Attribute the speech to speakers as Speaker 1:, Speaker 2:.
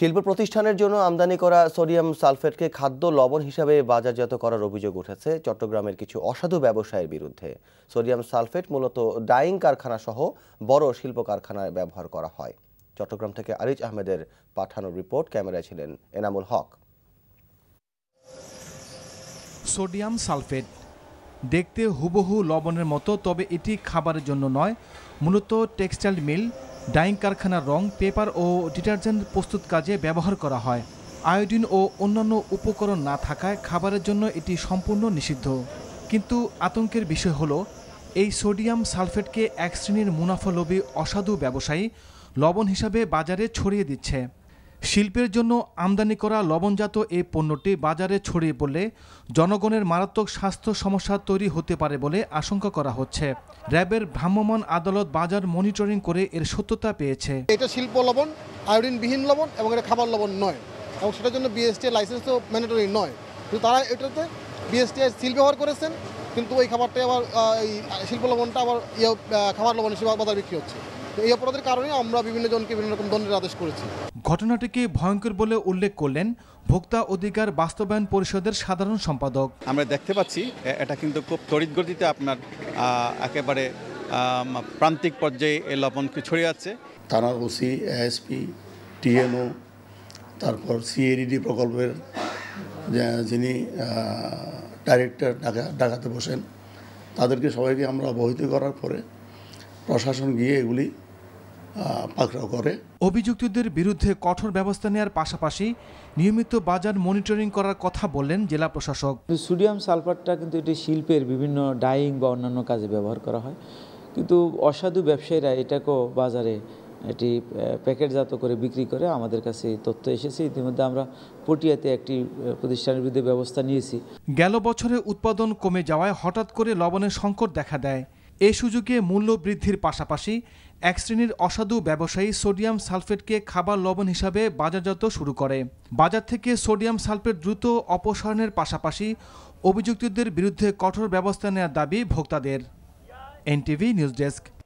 Speaker 1: শিল্প প্রতিষ্ঠানের জন্য আমদানি করা সোডিয়াম সালফেটকে খাদ্য লবণ হিসাবে বাজারজাত করার অভিযোগ উঠেছে চট্টগ্রামের কিছু অসাধু ব্যবসায়ের বিরুদ্ধে সোডিয়াম সালফেট মূলত ডাইং কারখানা সহ বড় শিল্প কারখানায় ব্যবহার করা হয় চট্টগ্রাম থেকে আরিজ আহমেদের পাঠানো রিপোর্ট ক্যামেরায় ছিলেন এনামুল হক
Speaker 2: সোডিয়াম সালফেট দেখতে হুবহু লবণের মতো তবে এটি খাবারের জন্য নয় মূলত টেক্সটাইল মিল ডাইং কারখানার রং পেপার ও ডিটারজেন্ট প্রস্তুত কাজে ব্যবহার করা হয় আয়োডিন ও অন্যান্য উপকরণ না থাকায় খাবারের জন্য এটি সম্পূর্ণ নিষিদ্ধ কিন্তু আতঙ্কের বিষয় হলো এই সোডিয়াম সালফেটকে এক শ্রেণীর মুনাফালোভী অসাধু ব্যবসায়ী লবণ হিসাবে বাজারে ছড়িয়ে দিচ্ছে শিল্পের জন্য আমদানি করা লবণজাত এই পণ্যটি বাজারে ছড়িয়ে পড়লে জনগণের মারাত্মক স্বাস্থ্য সমস্যা তৈরি হতে পারে বলে আশঙ্কা করা হচ্ছে র্যাবের ভ্রাম্যমাণ আদালত বাজার মনিটরিং করে এর সত্যতা পেয়েছে এটা শিল্প লবণ আয়োডিনবিহীন
Speaker 3: লবণ এবং এটা খাবার লবণ নয় এবং সেটার জন্য বিএসটি লাইসেন্স তো ম্যান্ডেটরি নয় কিন্তু তারা এটাতে বিএসটি সিল ব্যবহার করেছেন কিন্তু ওই খাবারটাই আবার এই শিল্প লবণটা আবার ইয়ে খাবার লবণ হিসেবে বাজার বিক্রি হচ্ছে এই অপরাধের কারণে আমরা বিভিন্ন জনকে বিভিন্ন রকম দণ্ডের আদেশ করেছি
Speaker 2: ঘটনাটিকে ভয়ঙ্কর বলে উল্লেখ করলেন ভোক্তা অধিকার বাস্তবায়ন পরিষদের সাধারণ সম্পাদক
Speaker 4: আমরা দেখতে পাচ্ছি এটা কিন্তু খুব তড়িৎ গতিতে আপনার একেবারে প্রান্তিক পর্যায়ে এই লবণকে ছড়িয়ে যাচ্ছে থানার ওসি এএসপি টিএনও তারপর সিএডিডি প্রকল্পের যিনি ডাইরেক্টর ডাকা ডাকাতে বসেন তাদেরকে সবাইকে আমরা অবহিত করার পরে প্রশাসন গিয়ে এগুলি পাকড়াও করে অভিযুক্তদের বিরুদ্ধে
Speaker 2: কঠোর ব্যবস্থা নেওয়ার পাশাপাশি নিয়মিত বাজার মনিটরিং করার কথা বললেন জেলা প্রশাসক
Speaker 5: সোডিয়াম সালফারটা কিন্তু এটি শিল্পের বিভিন্ন ডাইং বা অন্যান্য কাজে ব্যবহার করা হয় কিন্তু অসাধু ব্যবসায়ীরা এটাকেও বাজারে এটি প্যাকেটজাত করে বিক্রি করে আমাদের কাছে তথ্য এসেছে ইতিমধ্যে আমরা পটিয়াতে একটি প্রতিষ্ঠানের বিরুদ্ধে ব্যবস্থা নিয়েছি
Speaker 2: গেল বছরে উৎপাদন কমে যাওয়ায় হঠাৎ করে লবণের সংকট দেখা দেয় এ সুযোগে মূল্য বৃদ্ধির পাশাপাশি এক শ্রেণীর অসাধু ব্যবসায়ী সোডিয়াম সালফেটকে খাবার লবণ হিসাবে বাজারজাত শুরু করে বাজার থেকে সোডিয়াম সালফেট দ্রুত অপসারণের পাশাপাশি অভিযুক্তদের বিরুদ্ধে কঠোর ব্যবস্থা নেওয়ার দাবি ভোক্তাদের এনটিভি নিউজ ডেস্ক